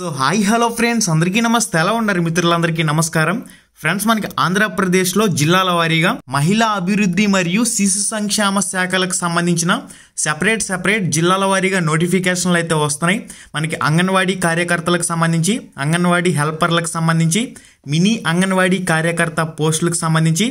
so hi hello friends అందరికీ నమస్తే ఎలా ఉన్నారు మిత్రులందరికీ నమస్కారం ఫ్రెండ్స్ మనకి ఆంధ్రప్రదేశ్లో జిల్లాల వారీగా మహిళా అభివృద్ధి మరియు శిశు సంక్షేమ శాఖలకు సంబంధించిన సెపరేట్ సెపరేట్ జిల్లాల వారీగా నోటిఫికేషన్లు అయితే వస్తున్నాయి మనకి అంగన్వాడీ కార్యకర్తలకు సంబంధించి అంగన్వాడీ హెల్పర్లకు సంబంధించి మినీ అంగన్వాడీ కార్యకర్త పోస్టులకు సంబంధించి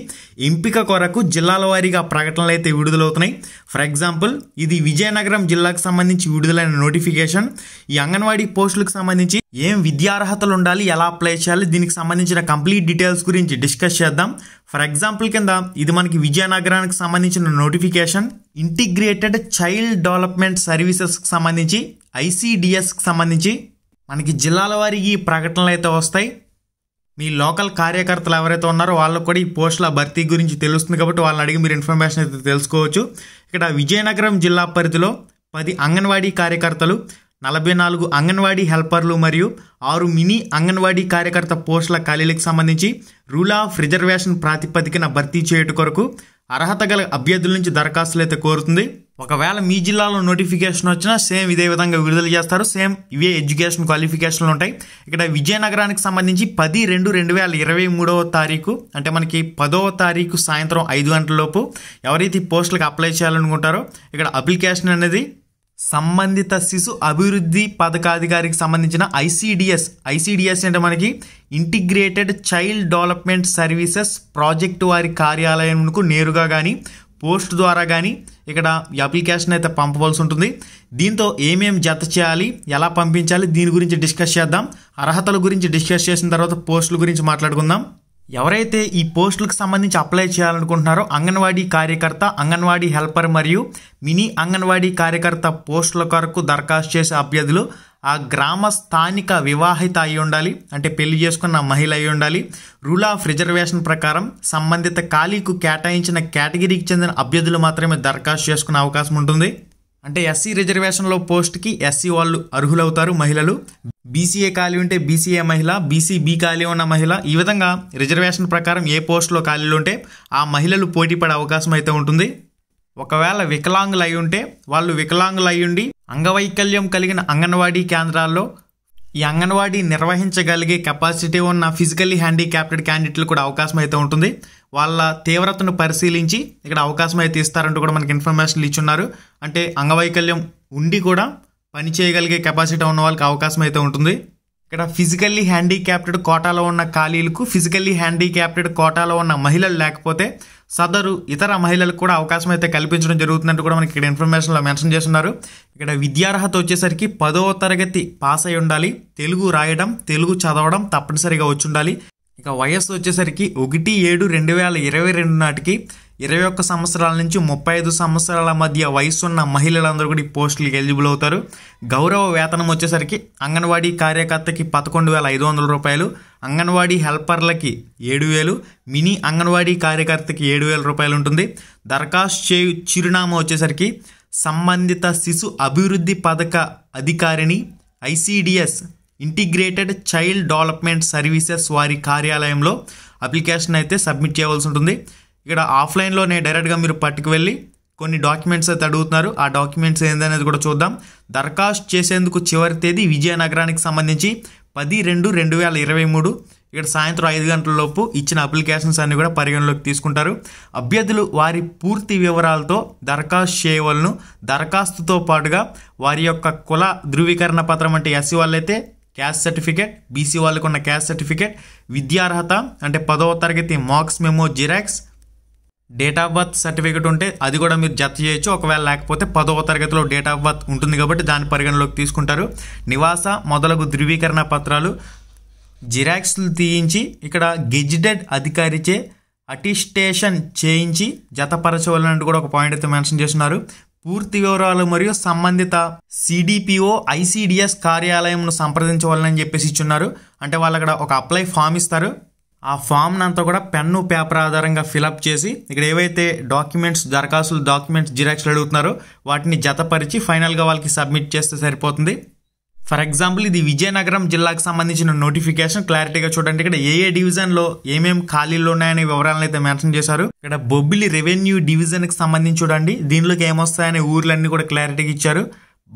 ఎంపిక కొరకు జిల్లాల వారీగా ప్రకటనలు అయితే విడుదలవుతున్నాయి ఫర్ ఎగ్జాంపుల్ ఇది విజయనగరం జిల్లాకు సంబంధించి విడుదలైన నోటిఫికేషన్ ఈ అంగన్వాడీ పోస్టులకు సంబంధించి ఏం విద్యార్హతలు ఉండాలి ఎలా అప్లై చేయాలి దీనికి సంబంధించిన కంప్లీట్ డీటెయిల్స్ గురించి డిస్కస్ చేద్దాం ఫర్ ఎగ్జాంపుల్ కింద ఇది మనకి విజయనగరానికి సంబంధించిన నోటిఫికేషన్ ఇంటిగ్రేటెడ్ చైల్డ్ డెవలప్మెంట్ సర్వీసెస్కి సంబంధించి ఐసీడిఎస్కి సంబంధించి మనకి జిల్లాల వారికి ప్రకటనలు అయితే వస్తాయి మీ లోకల్ కార్యకర్తలు ఎవరైతే ఉన్నారో వాళ్ళకు కూడా ఈ పోస్టుల భర్తీ గురించి తెలుస్తుంది కాబట్టి వాళ్ళని అడిగి మీరు ఇన్ఫర్మేషన్ అయితే తెలుసుకోవచ్చు ఇక్కడ విజయనగరం జిల్లా పరిధిలో పది అంగన్వాడీ కార్యకర్తలు నలభై నాలుగు అంగన్వాడీ హెల్పర్లు మరియు ఆరు మినీ అంగన్వాడీ కార్యకర్త పోస్టుల ఖాళీలకు సంబంధించి రూల్ ఆఫ్ రిజర్వేషన్ ప్రాతిపదికన భర్తీ చేయుట కొరకు అర్హత గల అభ్యర్థుల నుంచి దరఖాస్తులు అయితే కోరుతుంది ఒకవేళ మీ జిల్లాలో నోటిఫికేషన్ వచ్చినా సేమ్ ఇదే విధంగా విడుదల చేస్తారు సేమ్ ఇవే ఎడ్యుకేషన్ క్వాలిఫికేషన్లు ఉంటాయి ఇక్కడ విజయనగరానికి సంబంధించి పది రెండు రెండు వేల ఇరవై మూడవ తారీఖు అంటే మనకి పదవ తారీఖు సాయంత్రం ఐదు గంటల లోపు ఎవరైతే పోస్టులకు అప్లై చేయాలనుకుంటారో ఇక్కడ అప్లికేషన్ అనేది సంబంధిత శిశు అభివృద్ధి పథకాధికారికి సంబంధించిన ఐసీడిఎస్ ఐసీడిఎస్ అంటే మనకి integrated child development services project వారి కార్యాలయంకు నేరుగా కానీ పోస్ట్ ద్వారా కానీ ఇక్కడ అప్లికేషన్ అయితే పంపవలసి ఉంటుంది దీంతో ఏమేం జత చేయాలి ఎలా పంపించాలి దీని గురించి డిస్కస్ చేద్దాం అర్హతల గురించి డిస్కస్ చేసిన తర్వాత పోస్టుల గురించి మాట్లాడుకుందాం ఎవరైతే ఈ పోస్టులకు సంబంధించి అప్లై చేయాలనుకుంటున్నారో అంగన్వాడీ కార్యకర్త అంగన్వాడీ హెల్పర్ మరియు మినీ అంగన్వాడీ కార్యకర్త పోస్టుల కొరకు దరఖాస్తు చేసే అభ్యర్థులు ఆ గ్రామ స్థానిక వివాహిత అయి ఉండాలి అంటే పెళ్లి చేసుకున్న మహిళ అయి ఉండాలి రూల్ ఆఫ్ రిజర్వేషన్ ప్రకారం సంబంధిత ఖాళీకు కేటాయించిన కేటగిరీకి చెందిన అభ్యర్థులు మాత్రమే దరఖాస్తు చేసుకునే అవకాశం ఉంటుంది అంటే ఎస్సీ రిజర్వేషన్లో పోస్ట్కి ఎస్సీ వాళ్ళు అర్హులవుతారు మహిళలు బీసీఏ ఖాళీ ఉంటే బీసీఏ మహిళ బీసీబీ ఖాళీ ఉన్న మహిళ ఈ విధంగా రిజర్వేషన్ ప్రకారం ఏ పోస్టులో ఖాళీలు ఉంటే ఆ మహిళలు పోటీ పడే అవకాశం అయితే ఉంటుంది ఒకవేళ వికలాంగులు అయి ఉంటే వాళ్ళు వికలాంగులు అయ్యుండి అంగవైకల్యం కలిగిన అంగన్వాడీ కేంద్రాల్లో ఈ అంగన్వాడీ నిర్వహించగలిగే కెపాసిటీ ఉన్న ఫిజికల్లీ హ్యాండిక్యాప్టెడ్ క్యాండిడేట్లు కూడా అవకాశం అయితే ఉంటుంది వాళ్ళ తీవ్రతను పరిశీలించి ఇక్కడ అవకాశం అయితే ఇస్తారంటూ కూడా మనకి ఇన్ఫర్మేషన్లు ఇచ్చున్నారు అంటే అంగవైకల్యం ఉండి కూడా పని చేయగలిగే కెపాసిటీ ఉన్న వాళ్ళకి అవకాశం అయితే ఉంటుంది ఇక్కడ ఫిజికల్లీ హ్యాండిక్యాప్టెడ్ కోటాలో ఉన్న ఖాళీలకు ఫిజికల్లీ హ్యాండిక్యాప్టెడ్ కోటాలో ఉన్న మహిళలు లేకపోతే సదరు ఇతర మహిళలకు కూడా అవకాశం అయితే కల్పించడం జరుగుతున్నట్టు కూడా మనకి ఇక్కడ ఇన్ఫర్మేషన్లో మెన్షన్ చేస్తున్నారు ఇక్కడ విద్యార్హత వచ్చేసరికి పదవ తరగతి పాస్ అయి ఉండాలి తెలుగు రాయడం తెలుగు చదవడం తప్పనిసరిగా వచ్చి ఉండాలి ఇక వయస్సు వచ్చేసరికి ఒకటి ఏడు రెండు వేల ఇరవై రెండు నాటికి ఇరవై ఒక్క సంవత్సరాల నుంచి ముప్పై ఐదు సంవత్సరాల మధ్య వయసున్న మహిళలందరూ కూడా ఈ పోస్టులకు ఎలిజిబుల్ అవుతారు గౌరవ వేతనం వచ్చేసరికి అంగన్వాడీ కార్యకర్తకి పదకొండు వేల ఐదు వందల రూపాయలు అంగన్వాడీ హెల్పర్లకి ఏడు వేలు మినీ అంగన్వాడీ కార్యకర్తకి ఏడు వేల రూపాయలు ఉంటుంది దరఖాస్తు చేయు చిరునామా వచ్చేసరికి సంబంధిత శిశు అభివృద్ధి పథక అధికారిని ICDS integrated child development services వారి కార్యాలయంలో అప్లికేషన్ అయితే సబ్మిట్ చేయవలసి ఉంటుంది ఇక్కడ ఆఫ్లైన్లోనే డైరెక్ట్గా మీరు పట్టుకు వెళ్ళి కొన్ని డాక్యుమెంట్స్ అయితే అడుగుతున్నారు ఆ డాక్యుమెంట్స్ ఏందనేది కూడా చూద్దాం దరఖాస్తు చేసేందుకు చివరి తేదీ విజయనగరానికి సంబంధించి పది రెండు రెండు వేల ఇరవై మూడు ఇక్కడ సాయంత్రం ఐదు గంటల లోపు ఇచ్చిన అప్లికేషన్స్ అన్ని కూడా పరిగణలోకి తీసుకుంటారు అభ్యర్థులు వారి పూర్తి వివరాలతో దరఖాస్తు చేయవలను దరఖాస్తుతో పాటుగా వారి యొక్క కుల ధృవీకరణ పత్రం అంటే ఎస్సీ వాళ్ళైతే క్యాస్ట్ సర్టిఫికేట్ బీసీ వాళ్ళకు ఉన్న క్యాస్ట్ సర్టిఫికేట్ విద్యార్హత అంటే పదవ తరగతి marks memo xerox date of birth certificate ఉంటే అది కూడా మీరు జత చేయొచ్చు ఒకవేళ లేకపోతే పదవ తరగతిలో డేట్ ఆఫ్ బర్త్ ఉంటుంది కాబట్టి దాని పరిగణలోకి తీసుకుంటారు నివాస మొదలగు ధృవీకరణ పత్రాలు జిరాక్స్లు తీయించి ఇక్కడ గెజిటెడ్ అధికారిచే అటిస్టేషన్ చేయించి జతపరచవలనంటూ కూడా ఒక పాయింట్ అయితే మెన్షన్ చేస్తున్నారు పూర్తి వివరాలు మరియు సంబంధిత సిడిపిఓ ఐసిడిఎస్ కార్యాలయంను సంప్రదించవాలని చెప్పేసి ఇచ్చున్నారు అంటే వాళ్ళు అక్కడ ఒక అప్లై ఫామ్ ఇస్తారు ఆ ఫామ్ని అంతా కూడా పెన్ను పేపర్ ఆధారంగా ఫిలప్ చేసి ఇక్కడ ఏవైతే డాక్యుమెంట్స్ దరఖాస్తులు డాక్యుమెంట్స్ జిరాక్స్లు అడుగుతున్నారో వాటిని జతపరిచి ఫైనల్గా వాళ్ళకి సబ్మిట్ చేస్తే సరిపోతుంది ఫర్ ఎగ్జాంపుల్ ఇది విజయనగరం జిల్లాకు సంబంధించిన నోటిఫికేషన్ క్లారిటీగా చూడండి ఇక్కడ ఏ ఏ డివిజన్లో ఏమేమి ఖాళీలు ఉన్నాయనే వివరాలను అయితే మెన్షన్ చేశారు ఇక్కడ బొబ్బిలి రెవెన్యూ డివిజన్కి సంబంధించి చూడండి దీనిలోకి ఏమొస్తాయనే ఊర్లన్నీ కూడా క్లారిటీగా ఇచ్చారు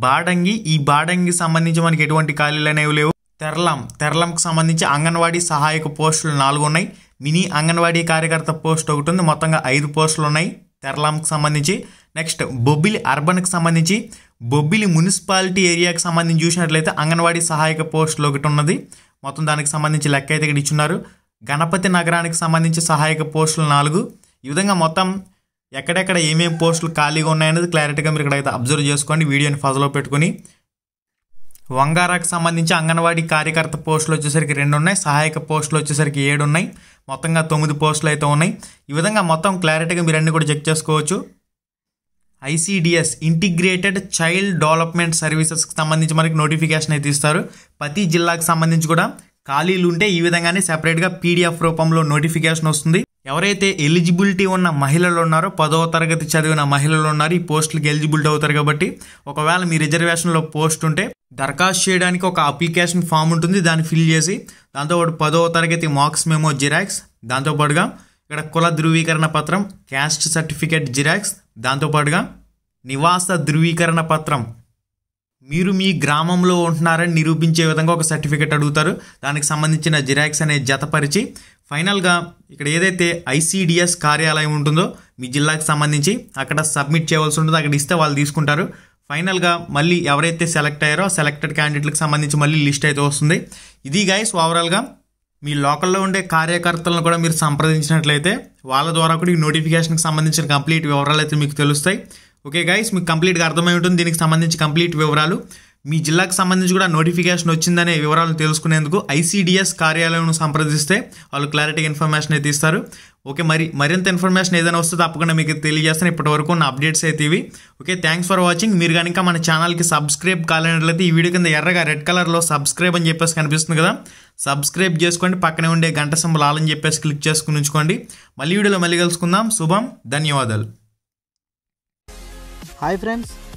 బాడంగి ఈ బాడంగి సంబంధించి మనకి ఎటువంటి ఖాళీలు అనేవి లేవు తెర్లం తెర్లంకు సంబంధించి అంగన్వాడీ సహాయక పోస్టులు నాలుగు ఉన్నాయి మినీ అంగన్వాడీ కార్యకర్త పోస్ట్ ఒకటి ఉంది మొత్తంగా ఐదు పోస్టులు ఉన్నాయి తెర్లాంకి సంబంధించి నెక్స్ట్ బొబ్బిలి అర్బన్కి సంబంధించి బొబ్బిలి మున్సిపాలిటీ ఏరియాకి సంబంధించి చూసినట్లయితే అంగన్వాడీ సహాయక పోస్టులు ఒకటి ఉన్నది మొత్తం దానికి సంబంధించి లెక్క అయితే ఇక్కడ ఇచ్చున్నారు గణపతి నగరానికి సంబంధించి సహాయక పోస్టులు నాలుగు ఈ విధంగా మొత్తం ఎక్కడెక్కడ ఏమేమి పోస్టులు ఖాళీగా ఉన్నాయనేది క్లారిటీగా మీరు ఇక్కడ అయితే అబ్జర్వ్ చేసుకోండి వీడియోని ఫజలో పెట్టుకుని వంగారాకు సంబంధించి అంగన్వాడీ కార్యకర్త పోస్టులు వచ్చేసరికి రెండు ఉన్నాయి సహాయక పోస్టులు వచ్చేసరికి ఏడు ఉన్నాయి మొత్తంగా తొమ్మిది పోస్టులు అయితే ఉన్నాయి ఈ విధంగా మొత్తం క్లారిటీగా మీరు అన్నీ కూడా చెక్ చేసుకోవచ్చు ఐసీడిఎస్ ఇంటిగ్రేటెడ్ చైల్డ్ డెవలప్మెంట్ సర్వీసెస్కి సంబంధించి మనకి నోటిఫికేషన్ అయితే ఇస్తారు ప్రతి జిల్లాకు సంబంధించి కూడా ఖాళీలు ఉంటే ఈ విధంగానే సెపరేట్గా పీడిఎఫ్ రూపంలో నోటిఫికేషన్ వస్తుంది ఎవరైతే ఎలిజిబిలిటీ ఉన్న మహిళలు ఉన్నారో పదవ తరగతి చదివిన మహిళలు ఉన్నారు ఈ పోస్టులకు ఎలిజిబిలిటీ అవుతారు కాబట్టి ఒకవేళ మీ రిజర్వేషన్లో పోస్ట్ ఉంటే దరఖాస్తు చేయడానికి ఒక అప్లికేషన్ ఫామ్ ఉంటుంది దాన్ని ఫిల్ చేసి దాంతోపాటు పదవ తరగతి మార్క్స్ మెమో జిరాక్స్ దాంతోపాటుగా ఇక్కడ కుల ధృవీకరణ పత్రం క్యాస్ట్ సర్టిఫికేట్ జిరాక్స్ దాంతోపాటుగా నివాస ధృవీకరణ పత్రం మీరు మీ గ్రామంలో ఉంటున్నారని నిరూపించే విధంగా ఒక సర్టిఫికేట్ అడుగుతారు దానికి సంబంధించిన జిరాక్స్ అనే జతపరిచి ఫైనల్గా ఇక్కడ ఏదైతే ఐసీడిఎస్ కార్యాలయం ఉంటుందో మీ జిల్లాకు సంబంధించి అక్కడ సబ్మిట్ చేయవలసి ఉంటుందో అక్కడ ఇస్తే వాళ్ళు తీసుకుంటారు ఫైనల్గా మళ్ళీ ఎవరైతే సెలెక్ట్ అయ్యారో సెలెక్టెడ్ క్యాండిడేట్లకు సంబంధించి మళ్ళీ లిస్ట్ అయితే వస్తుంది ఇది గైస్ ఓవరాల్గా మీ లోకల్లో ఉండే కార్యకర్తలను కూడా మీరు సంప్రదించినట్లయితే వాళ్ళ ద్వారా కూడా ఈ నోటిఫికేషన్కి సంబంధించిన కంప్లీట్ వివరాలు అయితే మీకు తెలుస్తాయి ఓకే గైస్ మీకు కంప్లీట్గా అర్థమై ఉంటుంది దీనికి సంబంధించి కంప్లీట్ వివరాలు మీ జిల్లాకు సంబంధించి కూడా నోటిఫికేషన్ వచ్చిందనే వివరాలు తెలుసుకునేందుకు ఐసీడిఎస్ కార్యాలయం సంప్రదిస్తే వాళ్ళు క్లారిటీ ఇన్ఫర్మేషన్ అయితే ఇస్తారు ఓకే మరి మరింత ఇన్ఫర్మేషన్ ఏదైనా వస్తే తప్పకుండా మీకు తెలియజేస్తాను ఇప్పటివరకు ఉన్న అప్డేట్స్ అయితే ఇవి ఓకే థ్యాంక్స్ ఫర్ వాచింగ్ మీరు కనుక మన ఛానల్కి సబ్స్క్రైబ్ కాలేనట్లయితే ఈ వీడియో కింద ఎర్రగా రెడ్ కలర్లో సబ్స్క్రైబ్ అని చెప్పేసి కనిపిస్తుంది కదా సబ్స్క్రైబ్ చేసుకోండి పక్కనే ఉండే గంట సింబల్ ఆలని చెప్పేసి క్లిక్ చేసుకుని ఉంచుకోండి మళ్ళీ వీడియోలో మళ్ళీ కలుసుకుందాం శుభం ధన్యవాదాలు హాయ్ ఫ్రెండ్స్